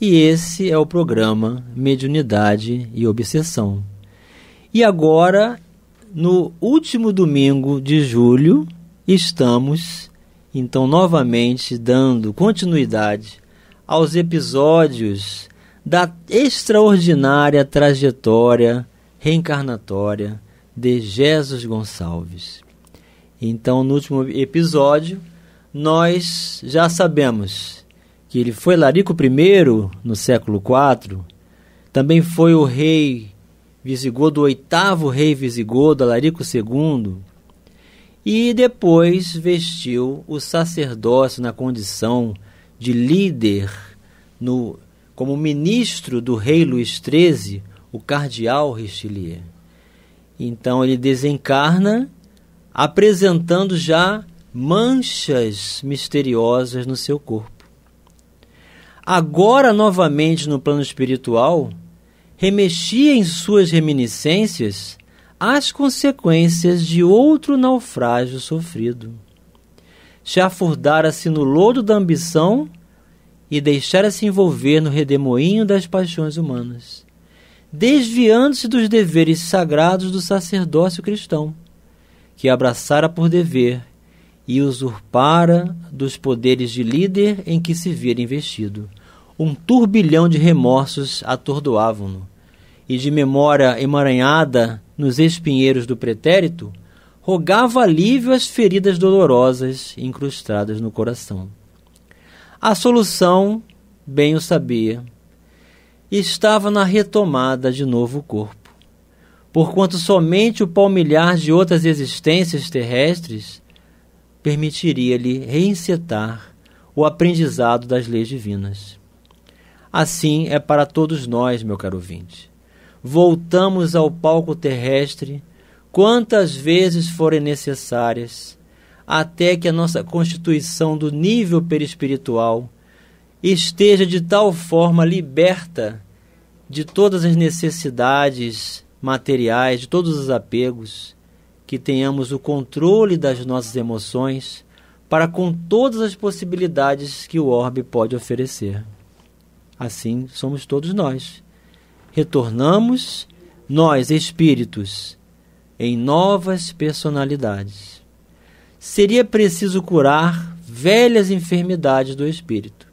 e esse é o programa Mediunidade e Obsessão. E agora, no último domingo de julho, estamos então novamente dando continuidade aos episódios da extraordinária trajetória reencarnatória de Jesus Gonçalves. Então, no último episódio, nós já sabemos que ele foi Larico I no século IV, também foi o rei visigodo, o oitavo rei visigodo, Larico II, e depois vestiu o sacerdócio na condição de líder no, como ministro do rei Luís XIII, o cardeal Richelieu. Então ele desencarna apresentando já manchas misteriosas no seu corpo agora novamente no plano espiritual, remexia em suas reminiscências as consequências de outro naufrágio sofrido. afundara se no lodo da ambição e deixara-se envolver no redemoinho das paixões humanas, desviando-se dos deveres sagrados do sacerdócio cristão, que abraçara por dever e usurpara dos poderes de líder em que se vira investido. Um turbilhão de remorsos atordoavam-no, e de memória emaranhada nos espinheiros do pretérito, rogava alívio às feridas dolorosas incrustadas no coração. A solução, bem o sabia, estava na retomada de novo o corpo. Porquanto somente o palmilhar de outras existências terrestres permitiria-lhe reinsetar o aprendizado das leis divinas. Assim é para todos nós, meu caro ouvinte. Voltamos ao palco terrestre quantas vezes forem necessárias, até que a nossa constituição do nível perispiritual esteja de tal forma liberta de todas as necessidades materiais, de todos os apegos, que tenhamos o controle das nossas emoções para com todas as possibilidades que o orbe pode oferecer. Assim somos todos nós. Retornamos, nós espíritos, em novas personalidades. Seria preciso curar velhas enfermidades do espírito,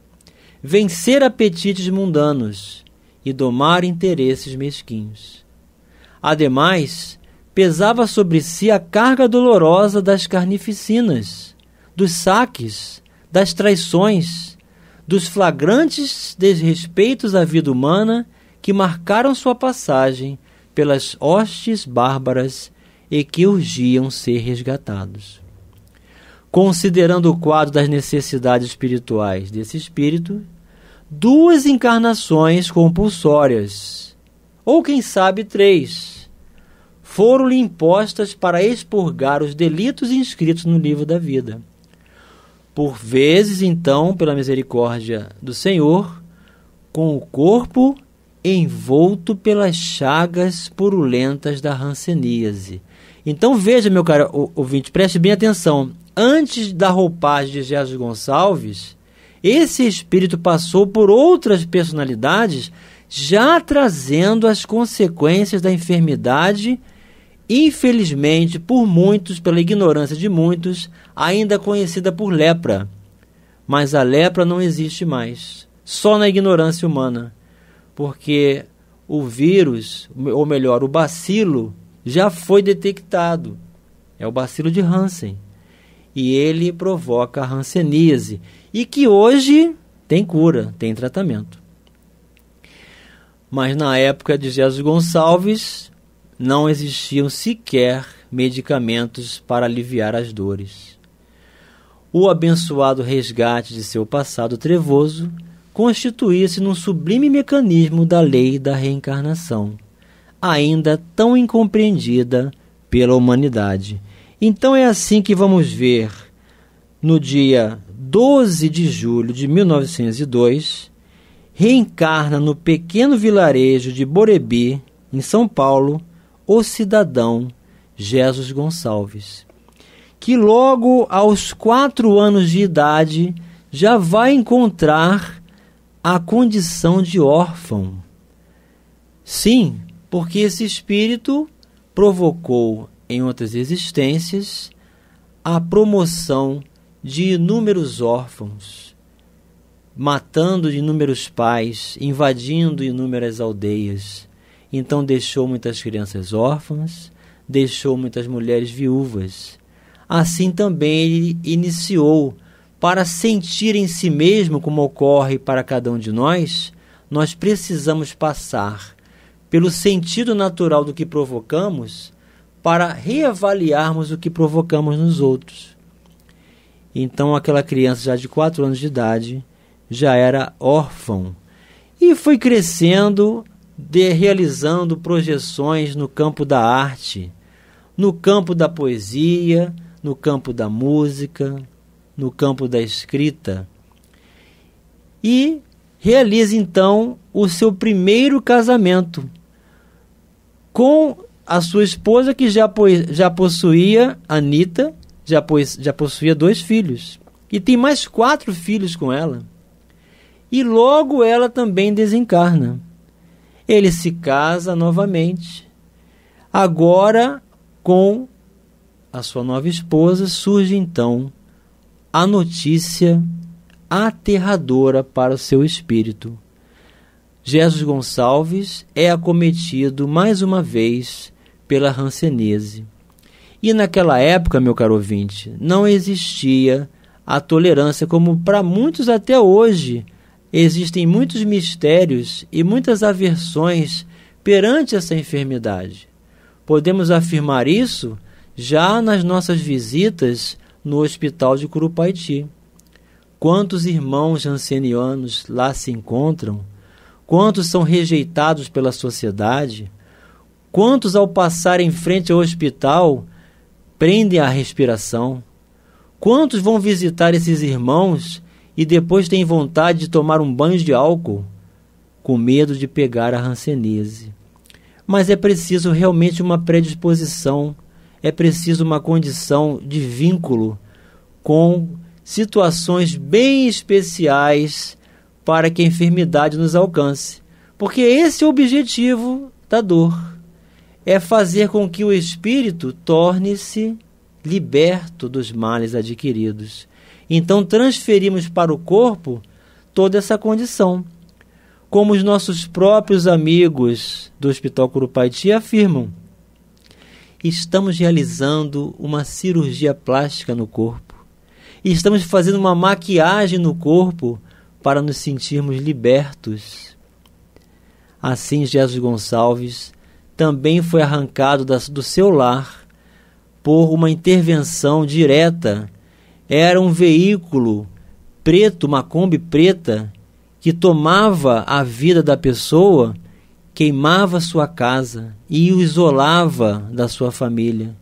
vencer apetites mundanos e domar interesses mesquinhos. Ademais, pesava sobre si a carga dolorosa das carnificinas, dos saques, das traições, dos flagrantes desrespeitos à vida humana que marcaram sua passagem pelas hostes bárbaras e que urgiam ser resgatados. Considerando o quadro das necessidades espirituais desse espírito, duas encarnações compulsórias, ou quem sabe três, foram-lhe impostas para expurgar os delitos inscritos no livro da vida. Por vezes, então, pela misericórdia do Senhor, com o corpo envolto pelas chagas purulentas da ranceníase. Então veja, meu caro ouvinte, preste bem atenção. Antes da roupagem de Jesus Gonçalves, esse espírito passou por outras personalidades, já trazendo as consequências da enfermidade infelizmente por muitos, pela ignorância de muitos, ainda conhecida por lepra. Mas a lepra não existe mais, só na ignorância humana, porque o vírus, ou melhor, o bacilo, já foi detectado. É o bacilo de Hansen. E ele provoca a hanseníase. E que hoje tem cura, tem tratamento. Mas na época de Jesus Gonçalves, não existiam sequer medicamentos para aliviar as dores. O abençoado resgate de seu passado trevoso constituía-se num sublime mecanismo da lei da reencarnação, ainda tão incompreendida pela humanidade. Então é assim que vamos ver, no dia 12 de julho de 1902, reencarna no pequeno vilarejo de Borebi, em São Paulo, o cidadão Jesus Gonçalves, que logo aos quatro anos de idade já vai encontrar a condição de órfão. Sim, porque esse espírito provocou em outras existências a promoção de inúmeros órfãos, matando inúmeros pais, invadindo inúmeras aldeias então deixou muitas crianças órfãs, deixou muitas mulheres viúvas. Assim também ele iniciou, para sentir em si mesmo como ocorre para cada um de nós, nós precisamos passar pelo sentido natural do que provocamos para reavaliarmos o que provocamos nos outros. Então aquela criança já de 4 anos de idade já era órfão e foi crescendo de realizando projeções no campo da arte, no campo da poesia, no campo da música, no campo da escrita. E realiza então o seu primeiro casamento com a sua esposa que já, po já possuía Anita, já, po já possuía dois filhos e tem mais quatro filhos com ela. E logo ela também desencarna. Ele se casa novamente. Agora, com a sua nova esposa, surge então a notícia aterradora para o seu espírito. Jesus Gonçalves é acometido mais uma vez pela rancenese. E naquela época, meu caro ouvinte, não existia a tolerância como para muitos até hoje existem muitos mistérios e muitas aversões perante essa enfermidade. Podemos afirmar isso já nas nossas visitas no hospital de Curupaiti. Quantos irmãos ancianianos lá se encontram? Quantos são rejeitados pela sociedade? Quantos, ao passar em frente ao hospital, prendem a respiração? Quantos vão visitar esses irmãos e depois tem vontade de tomar um banho de álcool, com medo de pegar a rancenese. Mas é preciso realmente uma predisposição, é preciso uma condição de vínculo com situações bem especiais para que a enfermidade nos alcance. Porque esse é o objetivo da dor. É fazer com que o espírito torne-se liberto dos males adquiridos. Então transferimos para o corpo toda essa condição. Como os nossos próprios amigos do Hospital Curupaiti afirmam, estamos realizando uma cirurgia plástica no corpo. estamos fazendo uma maquiagem no corpo para nos sentirmos libertos. Assim, Jesus Gonçalves também foi arrancado do seu lar por uma intervenção direta era um veículo preto, uma Kombi preta, que tomava a vida da pessoa, queimava sua casa e o isolava da sua família,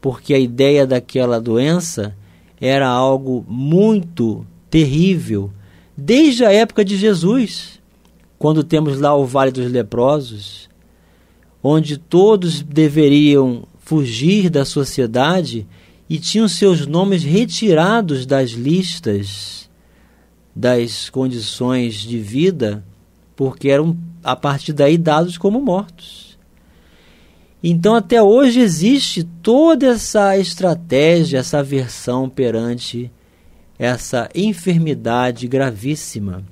porque a ideia daquela doença era algo muito terrível, desde a época de Jesus, quando temos lá o Vale dos Leprosos, onde todos deveriam fugir da sociedade e tinham seus nomes retirados das listas das condições de vida, porque eram a partir daí dados como mortos. Então, até hoje existe toda essa estratégia, essa aversão perante essa enfermidade gravíssima.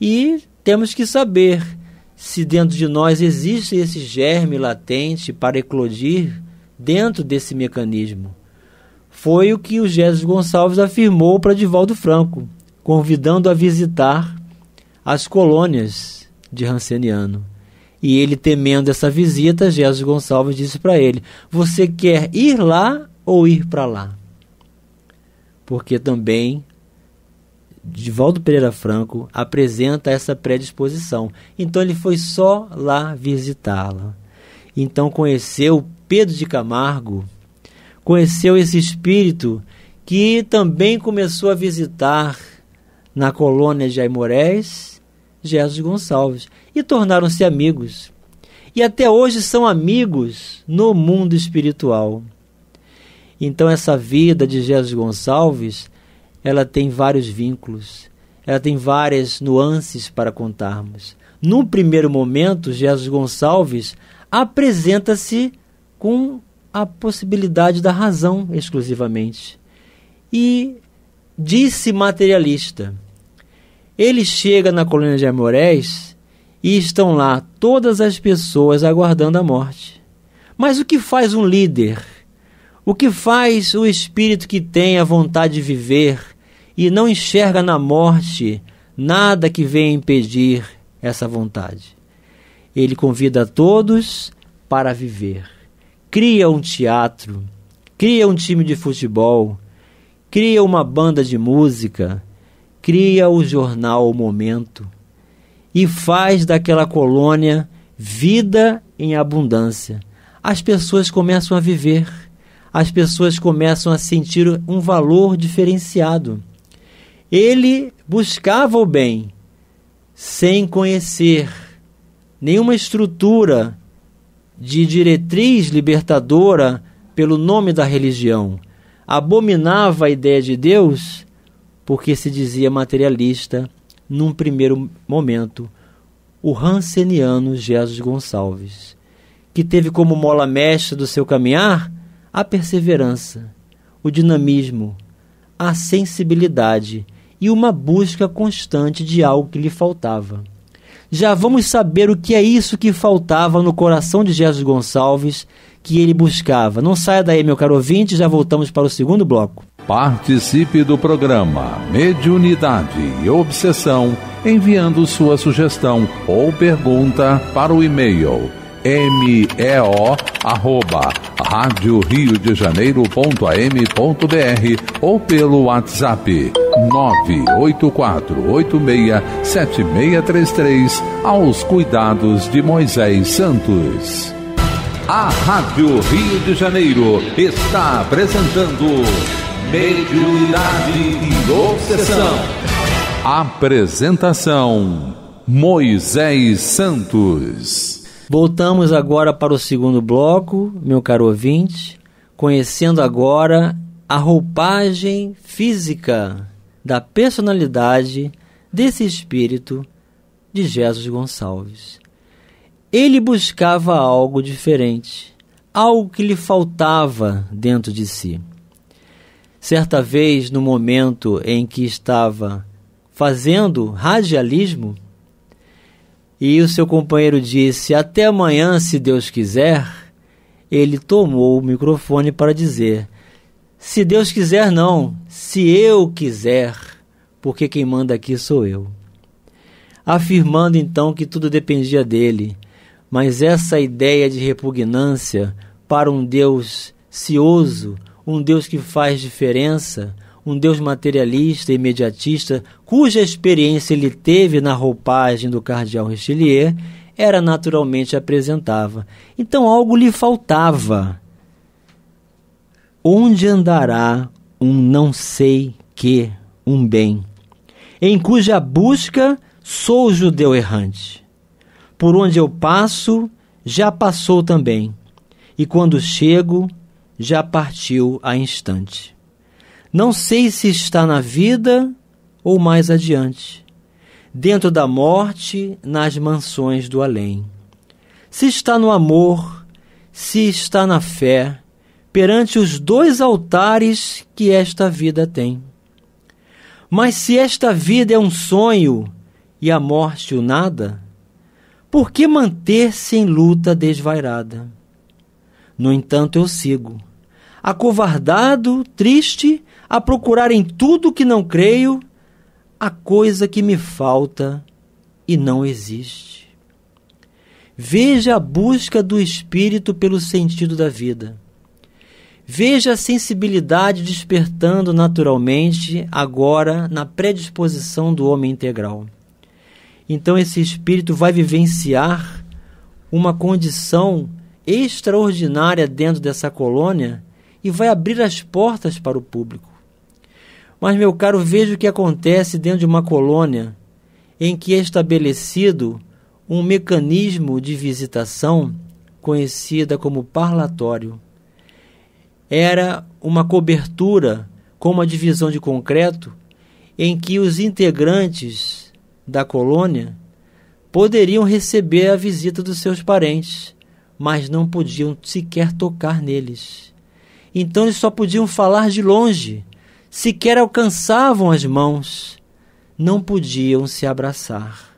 E temos que saber se dentro de nós existe esse germe latente para eclodir dentro desse mecanismo. Foi o que o Jesus Gonçalves afirmou para Divaldo Franco, convidando a visitar as colônias de Hanseniano. E ele, temendo essa visita, Jesus Gonçalves disse para ele: Você quer ir lá ou ir para lá? Porque também Divaldo Pereira Franco apresenta essa predisposição. Então ele foi só lá visitá-la. Então conheceu Pedro de Camargo, conheceu esse espírito que também começou a visitar na colônia de Aimorés Jesus Gonçalves e tornaram-se amigos. E até hoje são amigos no mundo espiritual. Então essa vida de Jesus Gonçalves, ela tem vários vínculos, ela tem várias nuances para contarmos. Num primeiro momento, Jesus Gonçalves apresenta-se com a possibilidade da razão exclusivamente. E disse materialista. Ele chega na colônia de Amorés e estão lá todas as pessoas aguardando a morte. Mas o que faz um líder? O que faz o espírito que tem a vontade de viver e não enxerga na morte nada que venha impedir essa vontade? Ele convida a todos para viver cria um teatro, cria um time de futebol, cria uma banda de música, cria o jornal O Momento e faz daquela colônia vida em abundância. As pessoas começam a viver, as pessoas começam a sentir um valor diferenciado. Ele buscava o bem sem conhecer nenhuma estrutura de diretriz libertadora pelo nome da religião. Abominava a ideia de Deus porque se dizia materialista num primeiro momento. O ranceniano Jesus Gonçalves, que teve como mola mestra do seu caminhar a perseverança, o dinamismo, a sensibilidade e uma busca constante de algo que lhe faltava já vamos saber o que é isso que faltava no coração de Jesus Gonçalves que ele buscava. Não saia daí, meu caro ouvinte, já voltamos para o segundo bloco. Participe do programa Mediunidade e Obsessão enviando sua sugestão ou pergunta para o e-mail meo arroba rádio Rio de Janeiro ponto am ponto br ou pelo WhatsApp 984867633 aos cuidados de Moisés Santos. A Rádio Rio de Janeiro está apresentando Mediunidade e Obsessão. Apresentação Moisés Santos. Voltamos agora para o segundo bloco, meu caro ouvinte, conhecendo agora a roupagem física da personalidade desse espírito de Jesus Gonçalves. Ele buscava algo diferente, algo que lhe faltava dentro de si. Certa vez, no momento em que estava fazendo radialismo, e o seu companheiro disse: Até amanhã, se Deus quiser, ele tomou o microfone para dizer: Se Deus quiser, não, se eu quiser, porque quem manda aqui sou eu. Afirmando então que tudo dependia dele, mas essa ideia de repugnância para um Deus cioso, um Deus que faz diferença, um Deus materialista e imediatista, cuja experiência ele teve na roupagem do cardeal Richelieu, era naturalmente apresentava. Então algo lhe faltava. Onde andará um não sei que, um bem, em cuja busca sou judeu errante. Por onde eu passo, já passou também, e quando chego, já partiu a instante. Não sei se está na vida ou mais adiante, dentro da morte, nas mansões do além. Se está no amor, se está na fé, perante os dois altares que esta vida tem. Mas se esta vida é um sonho e a morte o nada, por que manter-se em luta desvairada? No entanto, eu sigo, acovardado, triste, a procurar em tudo que não creio a coisa que me falta e não existe. Veja a busca do espírito pelo sentido da vida. Veja a sensibilidade despertando naturalmente agora na predisposição do homem integral. Então esse espírito vai vivenciar uma condição extraordinária dentro dessa colônia e vai abrir as portas para o público. Mas, meu caro, veja o que acontece dentro de uma colônia em que é estabelecido um mecanismo de visitação conhecida como parlatório. Era uma cobertura com uma divisão de concreto em que os integrantes da colônia poderiam receber a visita dos seus parentes, mas não podiam sequer tocar neles. Então eles só podiam falar de longe sequer alcançavam as mãos, não podiam se abraçar.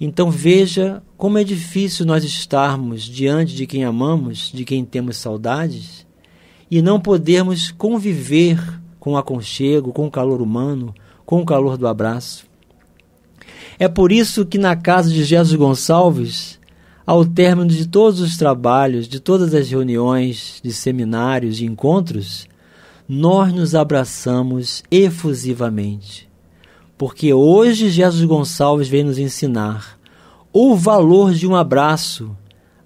Então veja como é difícil nós estarmos diante de quem amamos, de quem temos saudades, e não podermos conviver com o aconchego, com o calor humano, com o calor do abraço. É por isso que na casa de Jesus Gonçalves, ao término de todos os trabalhos, de todas as reuniões, de seminários, de encontros, nós nos abraçamos efusivamente. Porque hoje Jesus Gonçalves vem nos ensinar o valor de um abraço,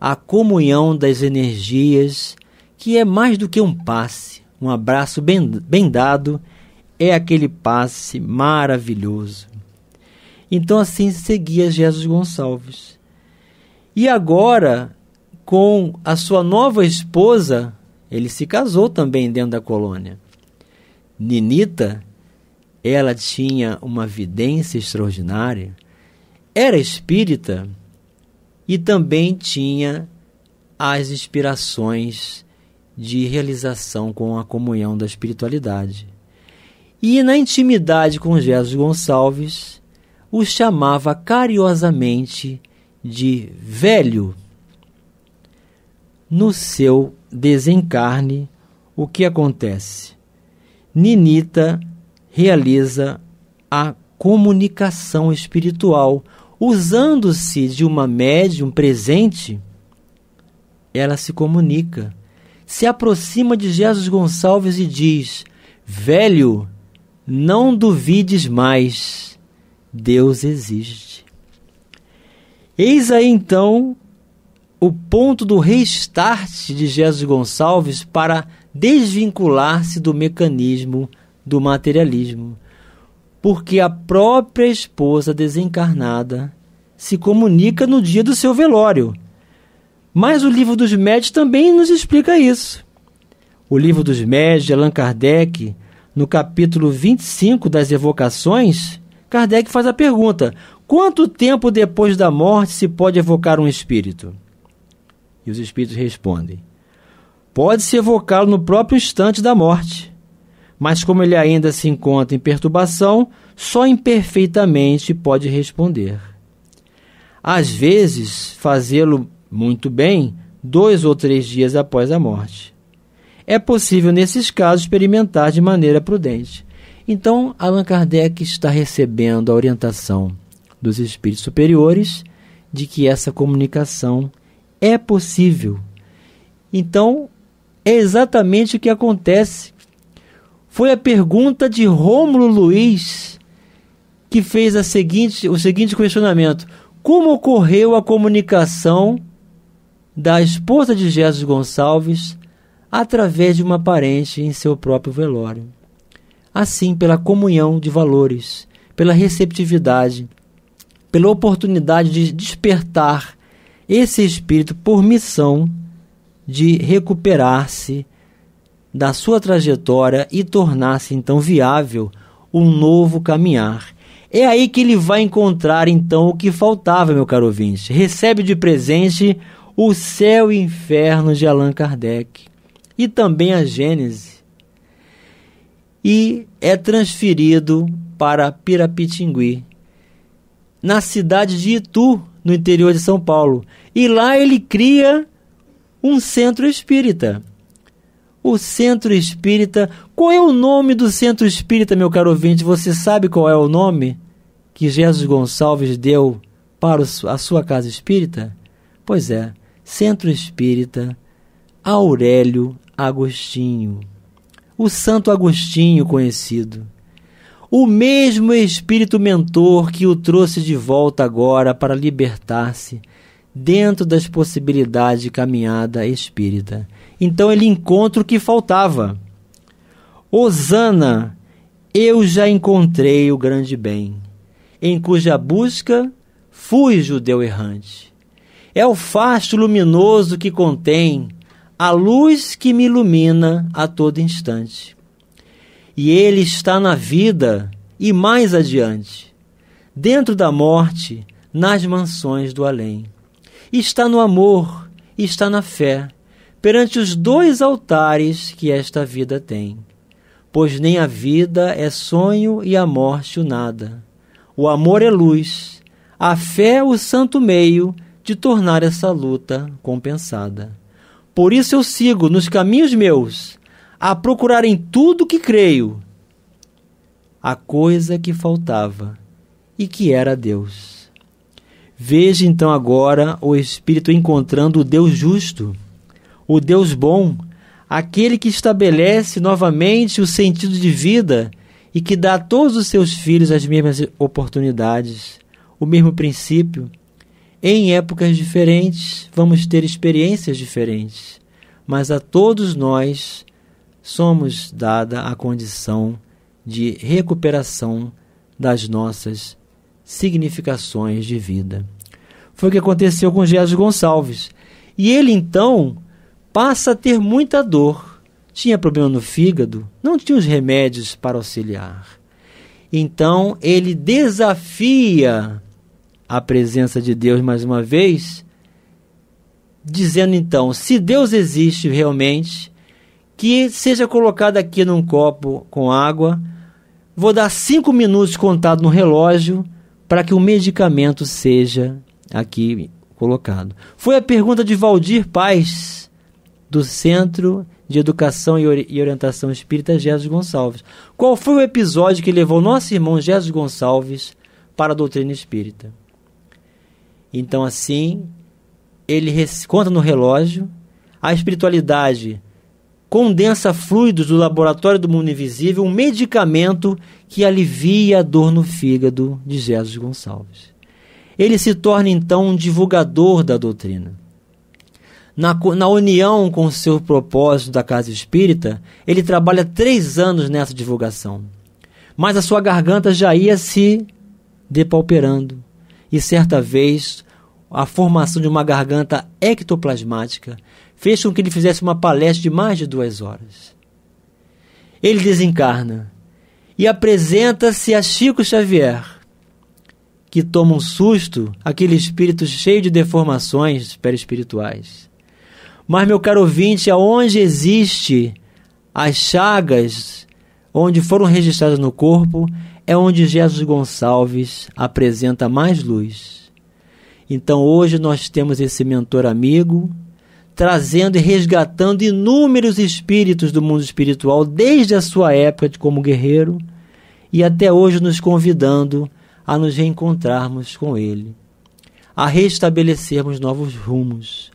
a comunhão das energias, que é mais do que um passe. Um abraço bem, bem dado é aquele passe maravilhoso. Então, assim seguia Jesus Gonçalves. E agora, com a sua nova esposa, ele se casou também dentro da colônia. Ninita, ela tinha uma vidência extraordinária, era espírita e também tinha as inspirações de realização com a comunhão da espiritualidade. E na intimidade com Jesus Gonçalves, o chamava carinhosamente de velho no seu desencarne, o que acontece? Ninita realiza a comunicação espiritual. Usando-se de uma médium presente, ela se comunica. Se aproxima de Jesus Gonçalves e diz: Velho, não duvides mais, Deus existe. Eis aí então o ponto do restart de Jesus Gonçalves para desvincular-se do mecanismo do materialismo, porque a própria esposa desencarnada se comunica no dia do seu velório. Mas o livro dos médios também nos explica isso. O livro dos médios de Allan Kardec, no capítulo 25 das evocações, Kardec faz a pergunta: quanto tempo depois da morte se pode evocar um espírito? E os espíritos respondem: Pode-se evocá-lo no próprio instante da morte, mas como ele ainda se encontra em perturbação, só imperfeitamente pode responder. Às vezes, fazê-lo muito bem dois ou três dias após a morte. É possível, nesses casos, experimentar de maneira prudente. Então, Allan Kardec está recebendo a orientação dos espíritos superiores de que essa comunicação é possível. Então, é exatamente o que acontece. Foi a pergunta de Rômulo Luiz que fez a seguinte, o seguinte questionamento: Como ocorreu a comunicação da esposa de Jesus Gonçalves através de uma parente em seu próprio velório? Assim, pela comunhão de valores, pela receptividade, pela oportunidade de despertar esse espírito por missão de recuperar-se da sua trajetória e tornar-se então viável um novo caminhar. É aí que ele vai encontrar então o que faltava, meu caro ouvinte. Recebe de presente o céu e inferno de Allan Kardec e também a Gênese. E é transferido para Pirapitingui, na cidade de Itu, no interior de São Paulo. E lá ele cria um centro espírita. O centro espírita. Qual é o nome do centro espírita, meu caro ouvinte? Você sabe qual é o nome que Jesus Gonçalves deu para a sua casa espírita? Pois é, Centro Espírita Aurélio Agostinho. O Santo Agostinho conhecido o mesmo espírito mentor que o trouxe de volta agora para libertar-se dentro das possibilidades de caminhada espírita. Então ele encontra o que faltava. Osana, eu já encontrei o grande bem, em cuja busca fui judeu errante. É o facho luminoso que contém a luz que me ilumina a todo instante e ele está na vida e mais adiante, dentro da morte, nas mansões do além. Está no amor, está na fé, perante os dois altares que esta vida tem. Pois nem a vida é sonho e a morte o nada. O amor é luz, a fé é o santo meio de tornar essa luta compensada. Por isso eu sigo nos caminhos meus, a procurar em tudo que creio a coisa que faltava e que era Deus. Veja então agora o Espírito encontrando o Deus justo, o Deus bom, aquele que estabelece novamente o sentido de vida e que dá a todos os seus filhos as mesmas oportunidades, o mesmo princípio. Em épocas diferentes, vamos ter experiências diferentes, mas a todos nós somos dada a condição de recuperação das nossas significações de vida. Foi o que aconteceu com Jesus Gonçalves. E ele então passa a ter muita dor. Tinha problema no fígado, não tinha os remédios para auxiliar. Então ele desafia a presença de Deus mais uma vez, dizendo então: se Deus existe realmente, que seja colocada aqui num copo com água. Vou dar cinco minutos contado no relógio para que o medicamento seja aqui colocado. Foi a pergunta de Valdir Paz, do Centro de Educação e Orientação Espírita Jesus Gonçalves. Qual foi o episódio que levou nosso irmão Jesus Gonçalves para a doutrina espírita? Então, assim, ele conta no relógio a espiritualidade condensa fluidos do laboratório do mundo invisível um medicamento que alivia a dor no fígado de Jesus Gonçalves. Ele se torna então um divulgador da doutrina. Na, na união com o seu propósito da casa espírita, ele trabalha três anos nessa divulgação. Mas a sua garganta já ia se depauperando. E certa vez, a formação de uma garganta ectoplasmática fez com que ele fizesse uma palestra de mais de duas horas. Ele desencarna e apresenta-se a Chico Xavier, que toma um susto, aquele espírito cheio de deformações perispirituais. Mas, meu caro ouvinte, aonde existe as chagas onde foram registradas no corpo, é onde Jesus Gonçalves apresenta mais luz. Então hoje nós temos esse mentor amigo, trazendo e resgatando inúmeros espíritos do mundo espiritual desde a sua época de como guerreiro e até hoje nos convidando a nos reencontrarmos com ele, a restabelecermos novos rumos.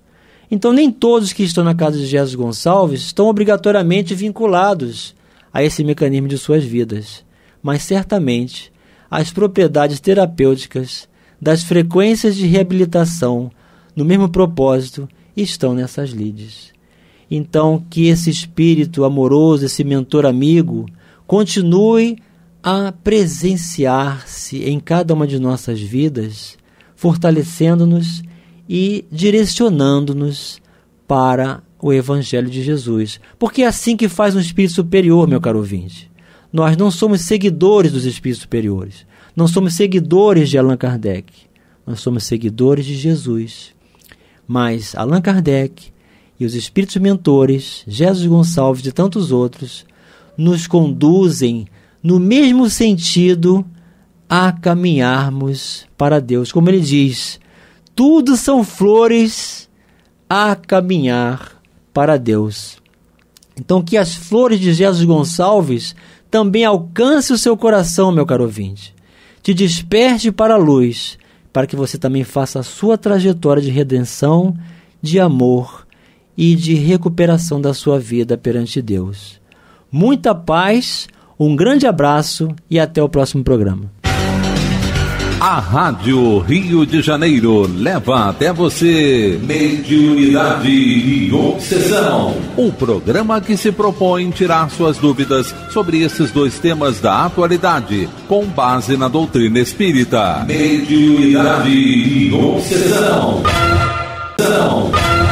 Então, nem todos que estão na casa de Jesus Gonçalves estão obrigatoriamente vinculados a esse mecanismo de suas vidas, mas certamente as propriedades terapêuticas das frequências de reabilitação, no mesmo propósito, estão nessas lides. Então, que esse espírito amoroso, esse mentor amigo, continue a presenciar-se em cada uma de nossas vidas, fortalecendo-nos e direcionando-nos para o Evangelho de Jesus. Porque é assim que faz um espírito superior, meu caro ouvinte. Nós não somos seguidores dos espíritos superiores. Não somos seguidores de Allan Kardec. Nós somos seguidores de Jesus mas Allan Kardec e os espíritos mentores, Jesus Gonçalves e tantos outros, nos conduzem no mesmo sentido a caminharmos para Deus. Como ele diz, tudo são flores a caminhar para Deus. Então, que as flores de Jesus Gonçalves também alcance o seu coração, meu caro ouvinte. Te desperte para a luz para que você também faça a sua trajetória de redenção, de amor e de recuperação da sua vida perante Deus. Muita paz, um grande abraço e até o próximo programa. A Rádio Rio de Janeiro leva até você Mediunidade e Obsessão. O programa que se propõe tirar suas dúvidas sobre esses dois temas da atualidade, com base na doutrina espírita. Mediunidade e Obsessão. Obsessão.